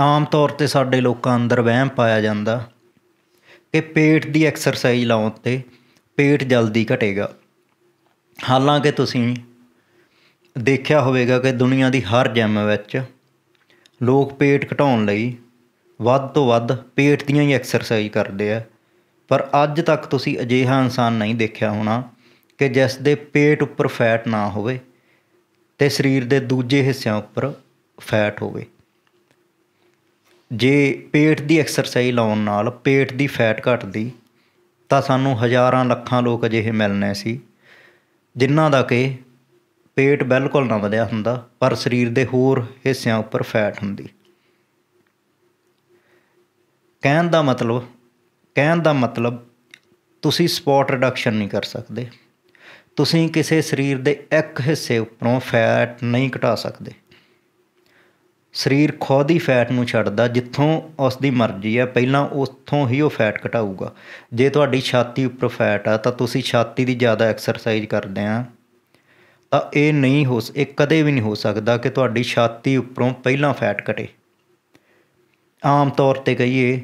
ਆਮ ਤੌਰ ਤੇ ਸਾਡੇ ਲੋਕਾਂ ਅੰਦਰ ਵਹਿਮ ਪਾਇਆ ਜਾਂਦਾ ਕਿ ਪੇਟ ਦੀ ਐਕਸਰਸਾਈਜ਼ ਲਾਉਣ ਤੇ ਪੇਟ ਜਲਦੀ ਘਟੇਗਾ ਹਾਲਾਂਕਿ ਤੁਸੀਂ ਦੇਖਿਆ ਹੋਵੇਗਾ ਕਿ ਦੁਨੀਆ ਦੀ ਹਰ ਜਿਮ ਵਿੱਚ ਲੋਕ ਪੇਟ ਘਟਾਉਣ ਲਈ ਵੱਧ ਤੋਂ ਵੱਧ ਪੇਟ ਦੀਆਂ ਹੀ ਐਕਸਰਸਾਈਜ਼ ਕਰਦੇ ਆ ਪਰ ਅੱਜ ਤੱਕ ਤੁਸੀਂ ਅਜਿਹਾ ਇਨਸਾਨ ਨਹੀਂ ਦੇਖਿਆ ਹੋਣਾ ਕਿ ਜਿਸ ਦੇ ਪੇਟ ਉੱਪਰ ਫੈਟ ਨਾ ਹੋਵੇ ਤੇ ਸਰੀਰ ਦੇ ਦੂਜੇ ਹਿੱਸਿਆਂ ਉੱਪਰ ਫੈਟ ਹੋਵੇ ਜੇ ਪੇਟ ਦੀ ਐਕਸਰਸਾਈਜ਼ ਲਾਉਣ ਨਾਲ ਪੇਟ ਦੀ ਫੈਟ ਘਟਦੀ ਤਾਂ ਸਾਨੂੰ ਹਜ਼ਾਰਾਂ ਲੱਖਾਂ ਲੋਕ ਅਜਿਹੇ ਮਿਲਨੇ ਸੀ ਜਿਨ੍ਹਾਂ ਦਾ ਕਿ ਪੇਟ ਬਿਲਕੁਲ ਨਾ ਵਧਿਆ ਹੁੰਦਾ ਪਰ ਸਰੀਰ ਦੇ ਹੋਰ ਹਿੱਸਿਆਂ ਉੱਪਰ ਫੈਟ ਹੁੰਦੀ ਕਹਿਣ ਦਾ ਮਤਲਬ ਕਹਿਣ ਦਾ ਮਤਲਬ ਤੁਸੀਂ ਸਪੌਟ ਰਿਡਕਸ਼ਨ ਨਹੀਂ ਕਰ ਸਕਦੇ ਤੁਸੀਂ ਕਿਸੇ ਸਰੀਰ ਦੇ ਇੱਕ ਹਿੱਸੇ ਉੱਪਰੋਂ ਫੈਟ ਨਹੀਂ ਘਟਾ ਸਕਦੇ ਸਰੀਰ ਖੁਦ ਹੀ ਫੈਟ ਨੂੰ ਛੱਡਦਾ ਜਿੱਥੋਂ ਉਸ ਦੀ ਮਰਜ਼ੀ ਹੈ ਪਹਿਲਾਂ ਉੱਥੋਂ ਹੀ ਉਹ ਫੈਟ ਘਟਾਊਗਾ ਜੇ ਤੁਹਾਡੀ ਛਾਤੀ ਉੱਪਰ ਫੈਟ ਆ ਤਾਂ ਤੁਸੀਂ ਛਾਤੀ ਦੀ ਜ਼ਿਆਦਾ ਐਕਸਰਸਾਈਜ਼ ਕਰਦੇ ਆ ਤਾਂ ਇਹ ਨਹੀਂ ਹੋ ਇਹ ਕਦੇ ਵੀ ਨਹੀਂ ਹੋ ਸਕਦਾ ਕਿ ਤੁਹਾਡੀ ਛਾਤੀ ਉੱਪਰੋਂ ਪਹਿਲਾਂ ਫੈਟ ਘਟੇ ਆਮ ਤੌਰ ਤੇ ਕਹੀਏ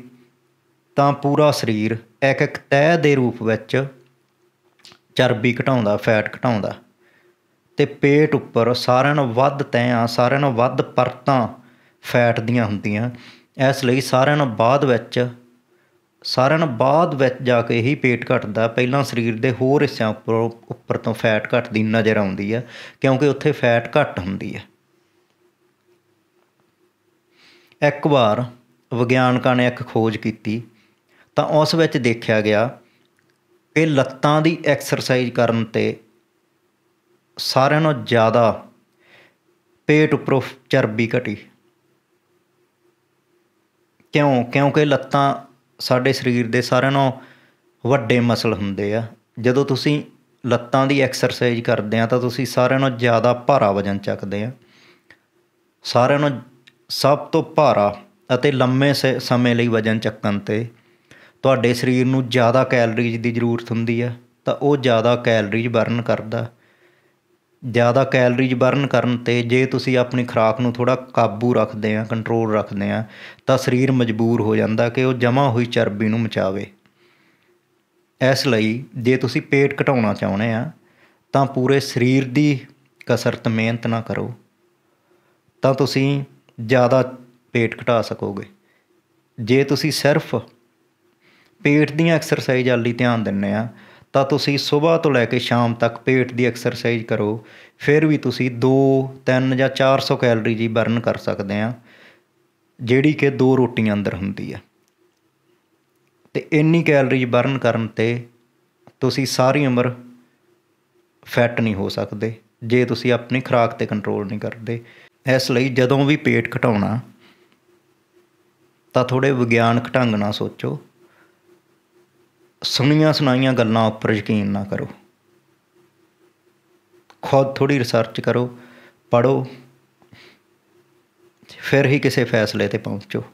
ਤਾਂ ਪੂਰਾ ਸਰੀਰ ਇੱਕ ਇੱਕ ਤਹਿ ਦੇ ਰੂਪ ਵਿੱਚ ਚਰਬੀ ਘਟਾਉਂਦਾ ਫੈਟ ਘਟਾਉਂਦਾ ਤੇ ਪੇਟ ਉੱਪਰ ਸਾਰਿਆਂ ਨਾਲੋਂ ਵੱਧ ਤੈਂ ਆ ਸਾਰਿਆਂ ਨਾਲੋਂ ਵੱਧ ਪਰਤਾਂ ਫੈਟ ਦੀਆਂ ਹੁੰਦੀਆਂ ਇਸ ਲਈ ਸਾਰਿਆਂ ਨਾਲ ਬਾਅਦ ਵਿੱਚ ਸਾਰਿਆਂ ਨਾਲ ਬਾਅਦ ਵਿੱਚ ਜਾ ਕੇ ਹੀ ਪੇਟ ਘਟਦਾ ਪਹਿਲਾਂ ਸਰੀਰ ਦੇ ਹੋਰ ਹਿੱਸਿਆਂ ਉੱਪਰ ਉੱਪਰ ਤੋਂ ਫੈਟ ਘਟਦੀ ਨਜ਼ਰ ਆਉਂਦੀ ਹੈ ਕਿਉਂਕਿ ਉੱਥੇ ਫੈਟ ਘਟ ਹੁੰਦੀ ਹੈ ਇੱਕ ਵਾਰ ਵਿਗਿਆਨਕਾਂ ਨੇ ਇੱਕ ਖੋਜ ਕੀਤੀ ਤਾਂ ਉਸ ਵਿੱਚ ਦੇਖਿਆ ਗਿਆ ਕਿ ਲੱਤਾਂ ਦੀ ਐਕਸਰਸਾਈਜ਼ ਕਰਨ ਤੇ ਸਾਰਿਆਂ ਨਾਲੋਂ ਜ਼ਿਆਦਾ ਪੇਟ ਉੱਪਰੋਂ ਚਰਬੀ ਘਟੀ ਕਿਉਂ ਕਿਉਂਕਿ ਲੱਤਾਂ ਸਾਡੇ ਸਰੀਰ ਦੇ ਸਾਰਿਆਂ ਨਾਲੋਂ ਵੱਡੇ ਮਸਲ ਹੁੰਦੇ ਆ ਜਦੋਂ ਤੁਸੀਂ ਲੱਤਾਂ ਦੀ ਐਕਸਰਸਾਈਜ਼ ਕਰਦੇ ਆ ਤਾਂ ਤੁਸੀਂ ਸਾਰਿਆਂ ਨਾਲੋਂ ਜ਼ਿਆਦਾ ਭਾਰਾ ਵਜਨ ਚੱਕਦੇ ਆ ਸਾਰਿਆਂ ਨਾਲੋਂ ਸਭ ਤੋਂ ਭਾਰਾ ਅਤੇ ਲੰਮੇ ਸਮੇਂ ਲਈ ਵਜਨ ਚੱਕਣ ਤੇ ਤੁਹਾਡੇ ਸਰੀਰ ਨੂੰ ਜ਼ਿਆਦਾ ਕੈਲਰੀਜ਼ ਦੀ ਜ਼ਰੂਰਤ ਹੁੰਦੀ ਆ ਤਾਂ ਉਹ ਜ਼ਿਆਦਾ ਕੈਲਰੀਜ਼ ਬਰਨ ਕਰਦਾ ਜ਼ਿਆਦਾ ਕੈਲਰੀਜ਼ ਬਰਨ ਕਰਨ ਤੇ ਜੇ ਤੁਸੀਂ ਆਪਣੀ ਖੁਰਾਕ ਨੂੰ ਥੋੜਾ ਕਾਬੂ ਰੱਖਦੇ ਆ ਕੰਟਰੋਲ ਰੱਖਦੇ ਆ ਤਾਂ ਸਰੀਰ ਮਜਬੂਰ ਹੋ ਜਾਂਦਾ ਕਿ ਉਹ ਜਮਾ ਹੋਈ ਚਰਬੀ ਨੂੰ ਮਚਾਵੇ ਇਸ ਲਈ ਜੇ ਤੁਸੀਂ ਪੇਟ ਘਟਾਉਣਾ ਚਾਹੁੰਦੇ ਆ ਤਾਂ ਪੂਰੇ ਸਰੀਰ ਦੀ ਕਸਰਤ ਮਿਹਨਤ ਨਾ ਕਰੋ ਤਾਂ ਤੁਸੀਂ ਜ਼ਿਆਦਾ ਪੇਟ ਘਟਾ ਸਕੋਗੇ ਜੇ ਤੁਸੀਂ ਸਿਰਫ ਪੇਟ ਦੀਆਂ ਐਕਸਰਸਾਈਜ਼ ਲਈ ਧਿਆਨ ਦਿੰਨੇ ਆ ਤਾਂ ਤੁਸੀਂ ਸਵੇਰ ਤੋਂ ਲੈ ਕੇ ਸ਼ਾਮ ਤੱਕ ਪੇਟ ਦੀ ਐਕਸਰਸਾਈਜ਼ ਕਰੋ ਫਿਰ ਵੀ ਤੁਸੀਂ 2 3 ਜਾਂ 400 ਕੈਲਰੀ ਜੀ ਬਰਨ ਕਰ ਸਕਦੇ ਆ ਜਿਹੜੀ ਕਿ ਦੋ ਰੋਟੀਆਂ ਅੰਦਰ ਹੁੰਦੀ ਆ ਤੇ ਇੰਨੀ ਕੈਲਰੀ ਬਰਨ ਕਰਨ ਤੇ ਤੁਸੀਂ ਸਾਰੀ ਉਮਰ ਫੈਟ ਨਹੀਂ ਹੋ ਸਕਦੇ ਜੇ ਤੁਸੀਂ ਆਪਣੀ ਖੁਰਾਕ ਤੇ ਕੰਟਰੋਲ ਨਹੀਂ ਕਰਦੇ ਇਸ ਲਈ ਜਦੋਂ ਵੀ ਪੇਟ ਘਟਾਉਣਾ ਤਾਂ ਥੋੜੇ ਵਿਗਿਆਨਕ ਢੰਗ ਨਾਲ ਸੋਚੋ ਸੁਣੀਆਂ ਸੁਣਾਈਆਂ ਗੱਲਾਂ ਉੱਪਰ ਯਕੀਨ ਨਾ ਕਰੋ ਖੁਦ ਥੋੜੀ ਰਿਸਰਚ ਕਰੋ ਪੜੋ ਫਿਰ ਹੀ ਕਿਸੇ ਫੈਸਲੇ ਤੇ ਪਹੁੰਚੋ